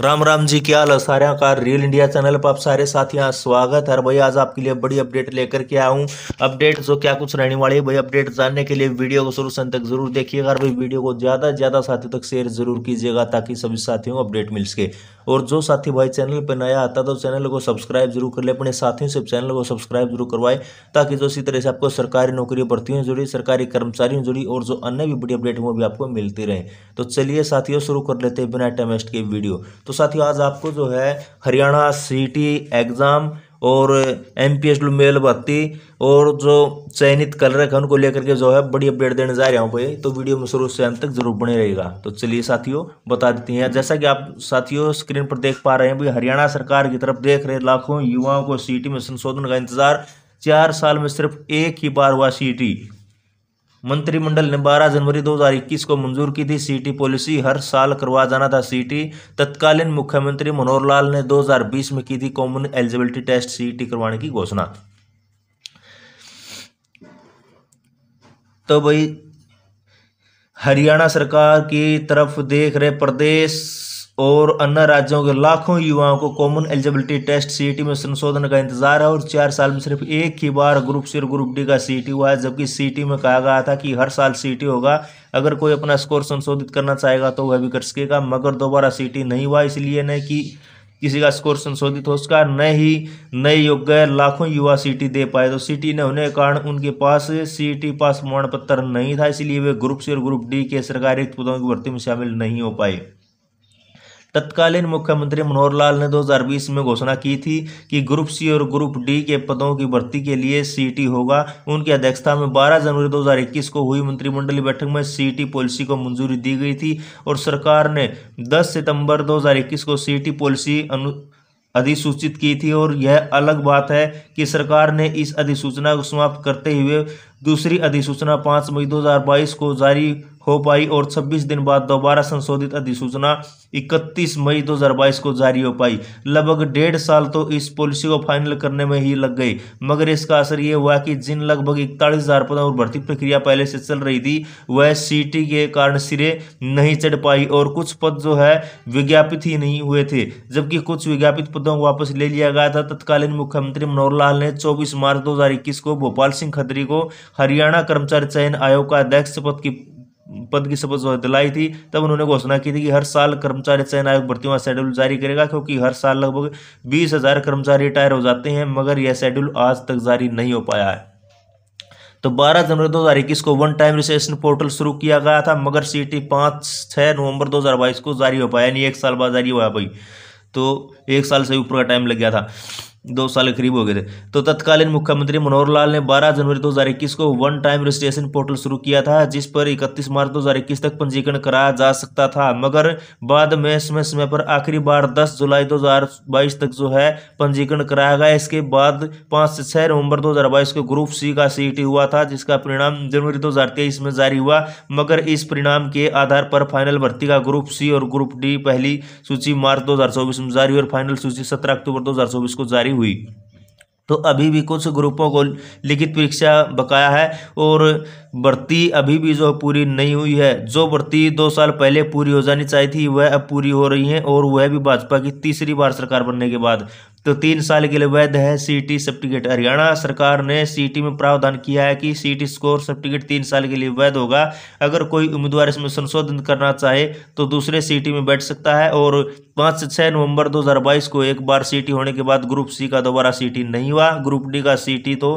राम राम जी क्या हाल सारे का रियल इंडिया चैनल पर आप सारे साथियां स्वागत है भाई आज आपके लिए बड़ी अपडेट लेकर के आया हूँ अपडेट जो क्या कुछ रहने वाली है भाई अपडेट जानने के लिए वीडियो को शुरू से तक जरूर देखिएगा और भाई वीडियो को ज़्यादा से ज़्यादा साथियों तक शेयर जरूर कीजिएगा ताकि सभी साथियों को अपडेट मिल सके और जो साथी भाई चैनल पर नया आता तो चैनल को सब्सक्राइब जरूर कर ले अपने साथियों से चैनल को सब्सक्राइब जरूर करवाए ताकि जो इसी तरह से आपको सरकारी नौकरियों भर्तियों जुड़ी सरकारी कर्मचारियों जुड़ी और जो अन्य भी बड़ी अपडेट वो भी आपको मिलती रहे तो चलिए साथियों शुरू कर लेते हैं बिना टेमेस्ट के वीडियो तो साथियों आज आपको जो है हरियाणा सीटी एग्ज़ाम और M P S W male भर्ती और जो चयनित कल है उनको लेकर के जो है बड़ी अपडेट देने जा रहा हूँ भाई तो वीडियो में शुरू से अंत तक जरूर बने रहेगा तो चलिए साथियों बता देते हैं जैसा कि आप साथियों स्क्रीन पर देख पा रहे हैं भाई हरियाणा सरकार की तरफ देख रहे लाखों युवाओं को सीटी में संशोधन का इंतजार चार साल में सिर्फ एक ही बार हुआ सी मंत्रिमंडल ने 12 जनवरी 2021 को मंजूर की थी सीटी पॉलिसी हर साल करवा जाना था सीटी तत्कालीन मुख्यमंत्री मनोहर लाल ने 2020 में की थी कॉमन एलिजिबिलिटी टेस्ट सीटी करवाने की घोषणा तो भाई हरियाणा सरकार की तरफ देख रहे प्रदेश और अन्य राज्यों के लाखों युवाओं को कॉमन एलिजिबिलिटी टेस्ट सीईटी में संशोधन का इंतजार है और चार साल में सिर्फ एक ही बार ग्रुप सी और ग्रुप डी का सीईटी e हुआ है जबकि सीईटी e में कहा गया था कि हर साल सीईटी e होगा अगर कोई अपना स्कोर संशोधित करना चाहेगा तो वह भी कर सकेगा मगर दोबारा सीईटी नहीं हुआ इसलिए न कि किसी का स्कोर संशोधित हो सका न ही नए योग्य लाखों युवा सीटी दे पाए तो सीटी न होने के कारण उनके पास सीटी पास प्रमाण पत्र नहीं था इसलिए वे ग्रुप सी और ग्रुप डी के सरकारी पदों की भर्ती में शामिल नहीं हो पाए तत्कालीन मुख्यमंत्री मनोहर लाल ने 2020 में घोषणा की थी कि ग्रुप सी और ग्रुप डी के पदों की भर्ती के लिए सीटी होगा उनकी अध्यक्षता में 12 जनवरी 2021 को हुई मंत्रिमंडलीय बैठक में सीटी पॉलिसी को मंजूरी दी गई थी और सरकार ने 10 सितंबर 2021 को सीटी पॉलिसी अनु अधिसूचित की थी और यह अलग बात है कि सरकार ने इस अधिसूचना को समाप्त करते हुए दूसरी अधिसूचना पाँच मई दो को जारी हो पाई और 26 दिन बाद दोबारा संशोधित अधिसूचना 31 मई 2022 को जारी हो पाई लगभग डेढ़ साल तो इस पॉलिसी को फाइनल करने में ही लग गई मगर इसका असर यह हुआ कि जिन लगभग इकतालीस हजार पदों और भर्ती प्रक्रिया पहले से चल रही थी वह सीटी के कारण सिरे नहीं चढ़ पाई और कुछ पद जो है विज्ञापित ही नहीं हुए थे जबकि कुछ विज्ञापित पदों को वापस ले लिया गया था तत्कालीन मुख्यमंत्री मनोहर लाल ने चौबीस मार्च दो को भोपाल सिंह खत्री को हरियाणा कर्मचारी चयन आयोग का अध्यक्ष पद की पद की शपथ दिलाई थी तब उन्होंने घोषणा की थी कि हर साल कर्मचारी चयन आयोग भर्तियों का शेड्यूल जारी करेगा क्योंकि हर साल लगभग बीस हजार कर्मचारी रिटायर हो जाते हैं मगर यह शेड्यूल आज तक जारी नहीं हो पाया है तो 12 जनवरी इक्कीस को वन टाइम रिसेशन पोर्टल शुरू किया गया था मगर सी टी पाँच छः नवंबर बाईस को जारी हो पाया यानी एक साल बाद जारी हुआ भाई तो एक साल से ऊपर का टाइम लग गया था दो साल के करीब हो गए थे तो तत्कालीन मुख्यमंत्री मनोहर लाल ने 12 जनवरी 2021 को वन टाइम रजिस्ट्रेशन पोर्टल शुरू किया था जिस पर 31 मार्च 2021 तक पंजीकरण कराया जा सकता था मगर बाद में समय समय पर आखिरी बार 10 जुलाई 2022 तक जो है पंजीकरण कराया गया इसके बाद 5 से 6 नवंबर 2022 को ग्रुप सी का सी e हुआ था जिसका परिणाम जनवरी दो में जारी हुआ मगर इस परिणाम के आधार पर फाइनल भर्ती का ग्रुप सी और ग्रुप डी पहली सूची मार्च दो में जारी और फाइनल सूची सत्रह अक्टूबर दो को जारी नहीं हुई तो अभी भी कुछ ग्रुपों को लिखित परीक्षा बकाया है और भर्ती अभी भी जो पूरी नहीं हुई है जो भर्ती दो साल पहले पूरी हो जानी चाहिए थी वह अब पूरी हो रही है और वह भी भाजपा की तीसरी बार सरकार बनने के बाद तो तीन साल के लिए वैध है सीटी सर्टिफिकेट हरियाणा सरकार ने सीटी में प्रावधान किया है कि सीटी स्कोर सर्टिफिकेट तीन साल के लिए वैध होगा अगर कोई उम्मीदवार इसमें संशोधन करना चाहे तो दूसरे सीटी में बैठ सकता है और पाँच से छः नवंबर 2022 को एक बार सीटी होने के बाद ग्रुप सी का दोबारा सीटी नहीं हुआ ग्रुप डी का सीटी तो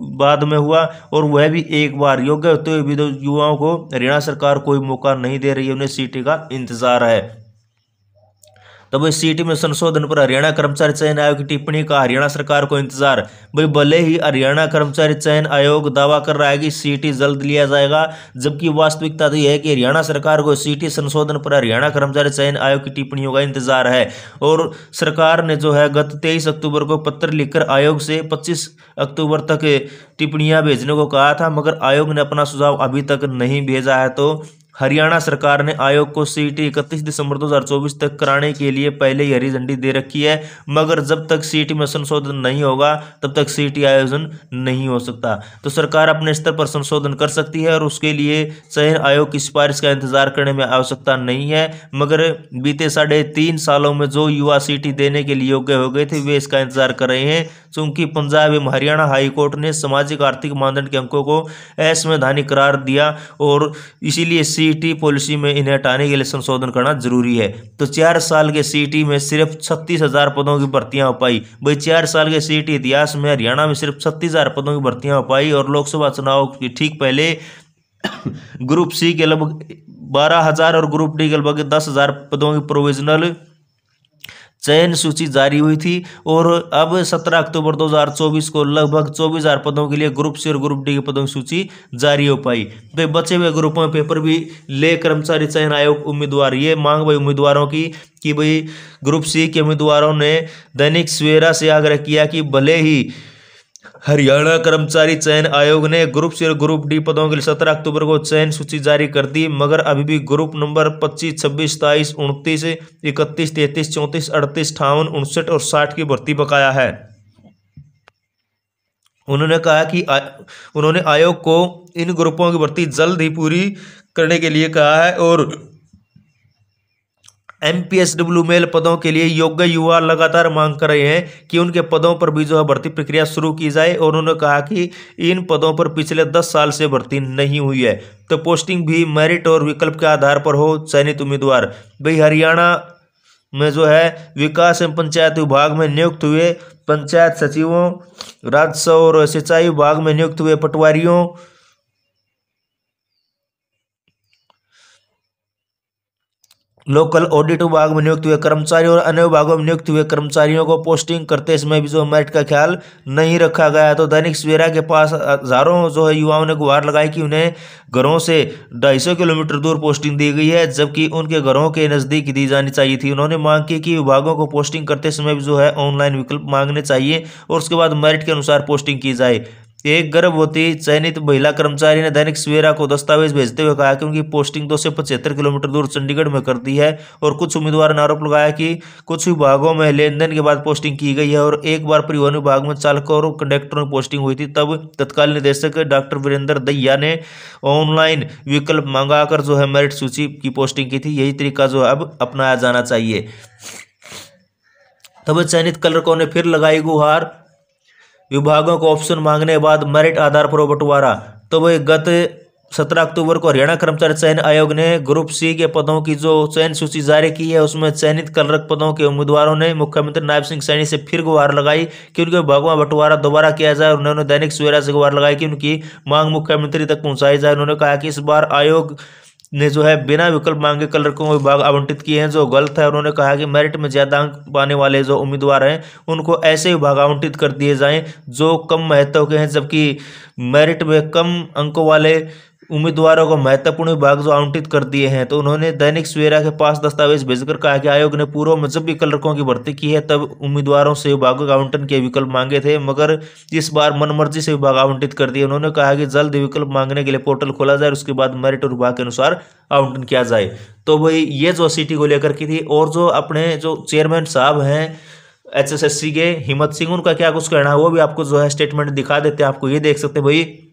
बाद में हुआ और वह भी एक बार योग्य होते हुए भी युवाओं को हरियाणा सरकार कोई मौका नहीं दे रही है उन्हें सीटी का इंतजार है तब टी में संशोधन पर हरियाणा कर्मचारी चयन आयोग की टिप्पणी का हरियाणा सरकार को इंतजार भाई भले ही हरियाणा कर्मचारी चयन आयोग दावा कर रहा है कि सीटी जल्द लिया जाएगा जबकि वास्तविकता तो यह है कि हरियाणा सरकार को सीटी संशोधन पर हरियाणा कर्मचारी चयन आयोग की टिप्पणियों का इंतजार है और सरकार ने जो है गत तेईस अक्टूबर को पत्र लिखकर आयोग से पच्चीस अक्टूबर तक टिप्पणियां भेजने को कहा था मगर आयोग ने अपना सुझाव अभी तक नहीं भेजा है तो हरियाणा सरकार ने आयोग को सीटें इकतीस दिसंबर 2024 तक कराने के लिए पहले ही हरी झंडी दे रखी है मगर जब तक सीटी में संशोधन नहीं होगा तब तक सीटी आयोजन नहीं हो सकता तो सरकार अपने स्तर पर संशोधन कर सकती है और उसके लिए चयन आयोग की सिफारिश का इंतजार करने में आवश्यकता नहीं है मगर बीते साढ़े तीन सालों में जो युवा सीटी देने के लिए योग्य हो गए थे वे इसका इंतजार कर रहे हैं चूंकि पंजाब एवं हरियाणा हाईकोर्ट ने सामाजिक आर्थिक मानदंड के अंकों को असंवैधानिक करार दिया और इसीलिए सी पॉलिसी में इन्हें हटाने के लिए संशोधन करना जरूरी है तो चार साल के सी में सिर्फ छत्तीस हजार पदों की भर्तियां हो पाई भाई चार साल के सी इतिहास में हरियाणा में सिर्फ छत्तीस हजार पदों की भर्तियां हो पाई और लोकसभा चुनाव के ठीक पहले ग्रुप सी के लगभग बारह हजार और ग्रुप डी के लगभग दस हजार पदों की प्रोविजनल चयन सूची जारी हुई थी और अब 17 अक्टूबर 2024 को लगभग 24000 पदों के लिए ग्रुप सी और ग्रुप डी के पदों की सूची जारी हो पाई तो बचे हुए ग्रुपों में पेपर भी ले कर्मचारी चयन आयोग उम्मीदवार ये मांग भाई उम्मीदवारों की कि भाई ग्रुप सी के उम्मीदवारों ने दैनिक सवेरा से आग्रह किया कि भले ही हरियाणा कर्मचारी चयन आयोग ने ग्रुप सी और ग्रुप डी पदों के लिए सत्रह अक्टूबर को चयन सूची जारी कर दी मगर अभी भी ग्रुप नंबर पच्चीस छब्बीस सताईस उनतीस इकतीस तैंतीस चौंतीस अड़तीस अठावन उनसठ और साठ की भर्ती बकाया है उन्होंने कहा कि आ, उन्होंने आयोग को इन ग्रुपों की भर्ती जल्द ही पूरी करने के लिए कहा है और डब्ल्यू मेल पदों के लिए योग्य युवा लगातार मांग कर रहे हैं कि उनके पदों पर भी जो है भर्ती प्रक्रिया शुरू की जाए और उन्होंने कहा कि इन पदों पर पिछले दस साल से भर्ती नहीं हुई है तो पोस्टिंग भी मेरिट और विकल्प के आधार पर हो चयनित उम्मीदवार भाई हरियाणा में जो है विकास एवं पंचायत विभाग में नियुक्त हुए पंचायत सचिवों राजस्व और सिंचाई विभाग में नियुक्त हुए पटवारियों लोकल ऑडिट विभाग में नियुक्त हुए कर्मचारी और अन्य विभागों में नियुक्त हुए कर्मचारियों को पोस्टिंग करते समय भी जो मेरिट का ख्याल नहीं रखा गया तो दैनिक सवेरा के पास हजारों जो है युवाओं ने गुहार लगाई कि उन्हें घरों से ढाई किलोमीटर दूर पोस्टिंग दी गई है जबकि उनके घरों के नज़दीक दी जानी चाहिए थी उन्होंने मांग की कि विभागों को पोस्टिंग करते समय भी जो है ऑनलाइन विकल्प मांगने चाहिए और उसके बाद मेरिट के अनुसार पोस्टिंग की जाए एक गर्भवती चयनित महिला कर्मचारी ने दैनिक सवेरा को दस्तावेज भेजते हुए कहा कि उनकी पोस्टिंग दो से पचहत्तर किलोमीटर दूर चंडीगढ़ में कर दी है और कुछ उम्मीदवार ने आरोप लगाया कि कुछ विभागों में लेन देन के बाद पोस्टिंग की गई है और एक बार परिवहन विभाग में चालकों और कंडक्टरों की पोस्टिंग हुई थी तब तत्काल निदेशक डॉक्टर वीरेंद्र दैया ने ऑनलाइन विकल्प मांगा कर जो है मेरिट सूची की पोस्टिंग की थी यही तरीका जो है अब अपनाया जाना चाहिए तब चयनित कलरकों ने फिर लगाई गुहार विभागों को ऑप्शन मांगने बाद मेरिट आधार पर बंटवारा तो वह गत सत्रह अक्टूबर को हरियाणा कर्मचारी चयन आयोग ने ग्रुप सी के पदों की जो चयन सूची जारी की है उसमें चयनित कलरक पदों के उम्मीदवारों ने मुख्यमंत्री नायब सिंह सैनी से फिर गुहार लगाई कि उनके भगवा बंटवारा दोबारा किया जाए उन्होंने दैनिक सवेरा से गुहार लगाई कि उनकी मांग मुख्यमंत्री तक पहुंचाई जाए उन्होंने कहा कि इस बार आयोग ने जो है बिना विकल्प मांगे क्लर्कों को विभाग आवंटित किए हैं जो गलत है उन्होंने कहा कि मेरिट में ज़्यादा अंक पाने वाले जो उम्मीदवार हैं उनको ऐसे विभाग आवंटित कर दिए जाएं जो कम महत्व के हैं जबकि मेरिट में कम अंकों वाले उम्मीदवारों को महत्वपूर्ण विभाग जो आवंटित कर दिए हैं तो उन्होंने दैनिक सवेरा के पास दस्तावेज भेजकर कहा कि आयोग ने पूर्व में जब भी क्लर्कों की भर्ती की है तब उम्मीदवारों से विभागों के आवंटन के विकल्प मांगे थे मगर इस बार मनमर्जी से विभाग आवंटित कर दिए उन्होंने कहा कि जल्द विकल्प मांगने के लिए पोर्टल खोला जाए उसके बाद मेरिट और विभाग के अनुसार आवंटन किया जाए तो भाई ये जो सिटी को लेकर की थी और जो अपने जो चेयरमैन साहब हैं एच के हिम्मत सिंह उनका क्या कुछ कहना है वो भी आपको जो है स्टेटमेंट दिखा देते हैं आपको ये देख सकते हैं भाई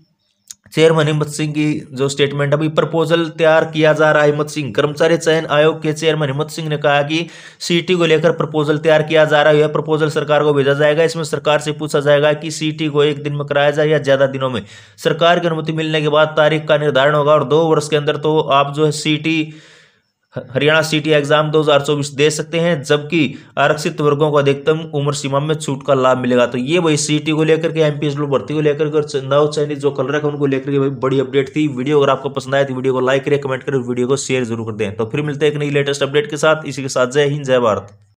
चेयरमैन हिम्मत सिंह की जो स्टेटमेंट अभी प्रपोजल तैयार किया जा रहा है हिम्मत सिंह कर्मचारी चयन आयोग के चेयरमैन हिम्मत सिंह ने कहा कि सीटी को लेकर प्रपोजल तैयार किया जा रहा है यह प्रपोजल सरकार को भेजा जाएगा इसमें सरकार से पूछा जाएगा कि सीटी को एक दिन में कराया जाए या ज्यादा दिनों में सरकार की अनुमति मिलने के बाद तारीख का निर्धारण होगा और दो वर्ष के अंदर तो आप जो है सी हरियाणा सिटी एग्जाम 2024 दे सकते हैं जबकि आरक्षित वर्गों को अधिकतम उम्र सीमा में छूट का लाभ मिलेगा तो ये वही सीटी को लेकर के एमपीएस भर्ती को लेकर नव चयनित जो कलर है उनको लेकर के भाई बड़ी अपडेट थी वीडियो अगर आपको पसंद आए तो वीडियो को लाइक करें कमेंट करें वीडियो को शेयर जरूर कर दें तो फिर मिलते हैं एक नई लेटेस्ट अपडेट के साथ इसी के साथ जय हिंद जय भारत